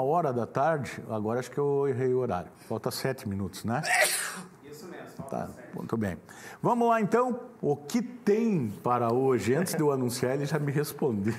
A hora da tarde, agora acho que eu errei o horário. Falta sete minutos, né? Tá, muito bem. Vamos lá então, o que tem para hoje? Antes de eu anunciar, ele já me responde.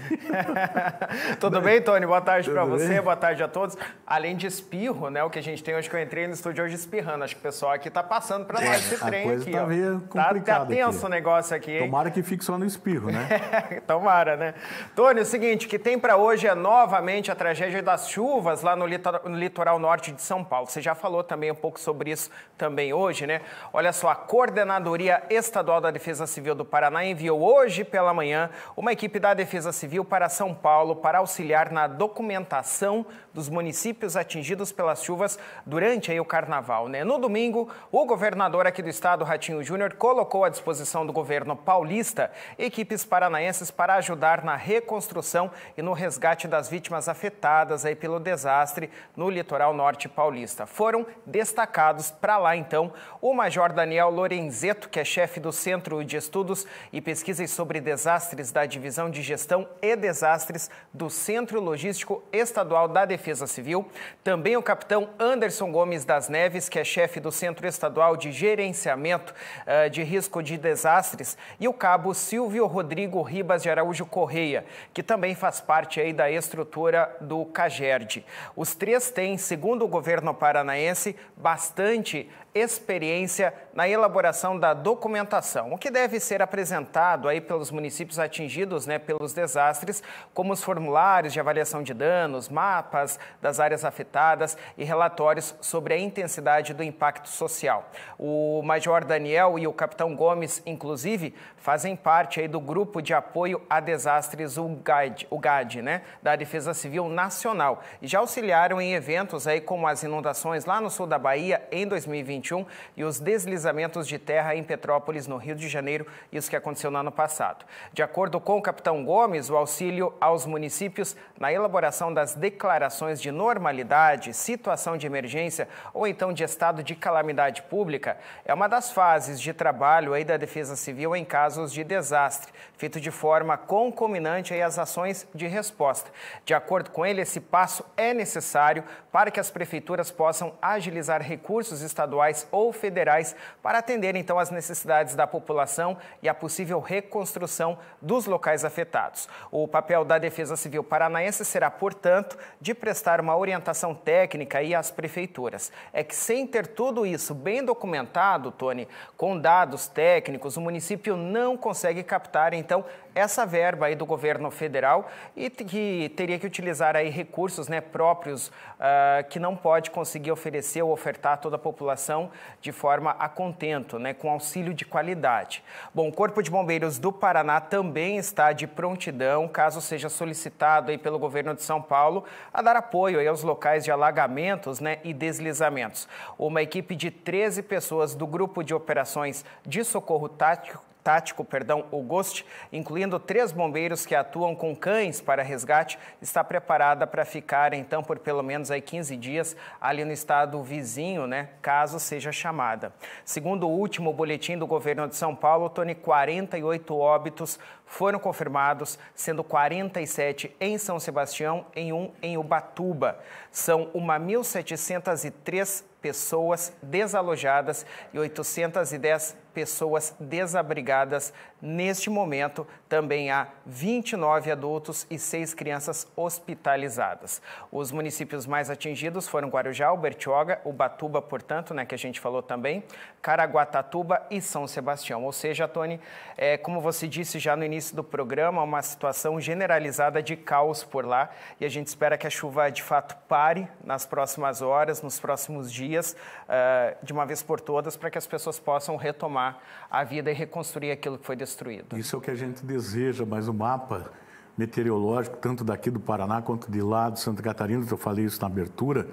Tudo bem, Tony? Boa tarde para você, boa tarde a todos. Além de espirro, né? O que a gente tem hoje que eu entrei no estúdio hoje espirrando. Acho que o pessoal aqui tá passando para nós é, esse trem coisa aqui. Tá, meio complicado tá, tá tenso aqui. o negócio aqui. Hein? Tomara que fique só no espirro, né? Tomara, né? Tony, é o seguinte, o que tem para hoje é novamente a tragédia das chuvas lá no litoral norte de São Paulo. Você já falou também um pouco sobre isso também hoje, né? Olha só, a Coordenadoria Estadual da Defesa Civil do Paraná enviou hoje pela manhã uma equipe da Defesa Civil para São Paulo para auxiliar na documentação dos municípios atingidos pelas chuvas durante aí o carnaval. Né? No domingo, o governador aqui do estado, Ratinho Júnior, colocou à disposição do governo paulista equipes paranaenses para ajudar na reconstrução e no resgate das vítimas afetadas aí pelo desastre no litoral norte paulista. Foram destacados para lá, então, uma Major Daniel Lorenzeto, que é chefe do Centro de Estudos e Pesquisas sobre Desastres da Divisão de Gestão e Desastres do Centro Logístico Estadual da Defesa Civil. Também o capitão Anderson Gomes das Neves, que é chefe do Centro Estadual de Gerenciamento eh, de Risco de Desastres. E o cabo Silvio Rodrigo Ribas de Araújo Correia, que também faz parte aí da estrutura do CAGERD. Os três têm, segundo o governo paranaense, bastante experiência na elaboração da documentação, o que deve ser apresentado aí pelos municípios atingidos né, pelos desastres, como os formulários de avaliação de danos, mapas das áreas afetadas e relatórios sobre a intensidade do impacto social. O Major Daniel e o Capitão Gomes, inclusive, fazem parte aí do grupo de apoio a desastres, o GAD, o GAD né, da Defesa Civil Nacional, e já auxiliaram em eventos aí como as inundações lá no sul da Bahia em 2021 e os deslizamentos de terra em Petrópolis, no Rio de Janeiro, isso que aconteceu no ano passado. De acordo com o capitão Gomes, o auxílio aos municípios na elaboração das declarações de normalidade, situação de emergência ou então de estado de calamidade pública é uma das fases de trabalho aí da Defesa Civil em casos de desastre, feito de forma concominante aí às ações de resposta. De acordo com ele, esse passo é necessário para que as prefeituras possam agilizar recursos estaduais ou federais para atender então as necessidades da população e a possível reconstrução dos locais afetados. O papel da Defesa Civil Paranaense será, portanto, de prestar uma orientação técnica e às prefeituras. É que sem ter tudo isso bem documentado, Tony, com dados técnicos, o município não consegue captar então essa verba aí do governo federal e que teria que utilizar aí recursos né, próprios uh, que não pode conseguir oferecer ou ofertar a toda a população de forma a contento, né, com auxílio de qualidade. Bom, o Corpo de Bombeiros do Paraná também está de prontidão, caso seja solicitado aí pelo governo de São Paulo, a dar apoio aí aos locais de alagamentos né, e deslizamentos. Uma equipe de 13 pessoas do Grupo de Operações de Socorro Tático tático, perdão, o Ghost, incluindo três bombeiros que atuam com cães para resgate, está preparada para ficar então por pelo menos aí 15 dias ali no estado vizinho, né, caso seja chamada. Segundo o último boletim do governo de São Paulo, Tony, 48 óbitos foram confirmados, sendo 47 em São Sebastião e um em Ubatuba. São 1.703 pessoas desalojadas e 810 pessoas desabrigadas. Neste momento, também há 29 adultos e 6 crianças hospitalizadas. Os municípios mais atingidos foram Guarujá, Bertioga, Ubatuba, portanto, né, que a gente falou também, Caraguatatuba e São Sebastião. Ou seja, Tony, é, como você disse já no início do programa, uma situação generalizada de caos por lá e a gente espera que a chuva de fato pare nas próximas horas, nos próximos dias, uh, de uma vez por todas, para que as pessoas possam retomar a vida e reconstruir aquilo que foi destruído. Isso é o que a gente deseja, mas o mapa meteorológico, tanto daqui do Paraná quanto de lá de Santa Catarina, eu falei isso na abertura,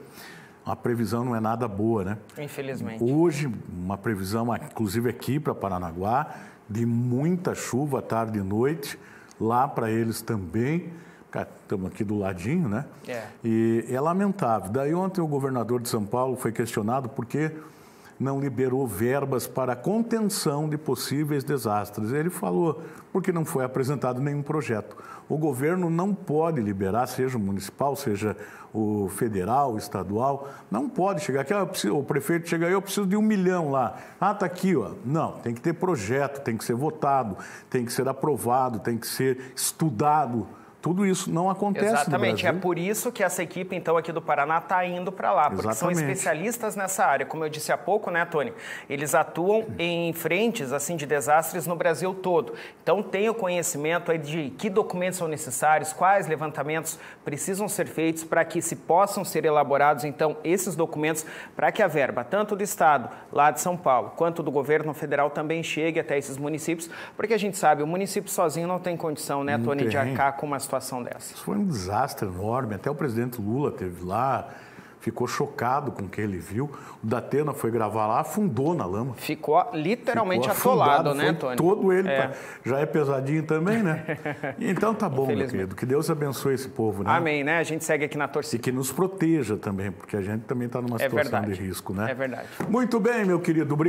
a previsão não é nada boa, né? Infelizmente. Hoje, uma previsão, inclusive aqui para Paranaguá, de muita chuva tarde e noite, lá para eles também. Estamos aqui do ladinho, né? É. E é lamentável. Daí ontem o governador de São Paulo foi questionado porque não liberou verbas para contenção de possíveis desastres. Ele falou, porque não foi apresentado nenhum projeto. O governo não pode liberar, seja o municipal, seja o federal, o estadual, não pode chegar aqui, ah, preciso, o prefeito chega aí, eu preciso de um milhão lá. Ah, está aqui, ó. Não, tem que ter projeto, tem que ser votado, tem que ser aprovado, tem que ser estudado tudo isso não acontece Exatamente. É por isso que essa equipe, então, aqui do Paraná está indo para lá, porque Exatamente. são especialistas nessa área. Como eu disse há pouco, né, Tony? Eles atuam uhum. em frentes, assim, de desastres no Brasil todo. Então, tem o conhecimento de que documentos são necessários, quais levantamentos precisam ser feitos para que se possam ser elaborados, então, esses documentos para que a verba, tanto do Estado, lá de São Paulo, quanto do governo federal também chegue até esses municípios, porque a gente sabe, o município sozinho não tem condição, né, Tony, de arcar com uma situação situação dessa? Isso foi um desastre enorme. Até o presidente Lula teve lá, ficou chocado com o que ele viu. O Datena foi gravar lá, afundou na lama. Ficou literalmente ficou afundado, né, Tony? Todo ele. É. Pra... Já é pesadinho também, né? Então tá bom, meu querido. Que Deus abençoe esse povo, né? Amém, né? A gente segue aqui na torcida. E que nos proteja também, porque a gente também está numa é situação é de risco, né? É verdade. Muito bem, meu querido. Obrigado.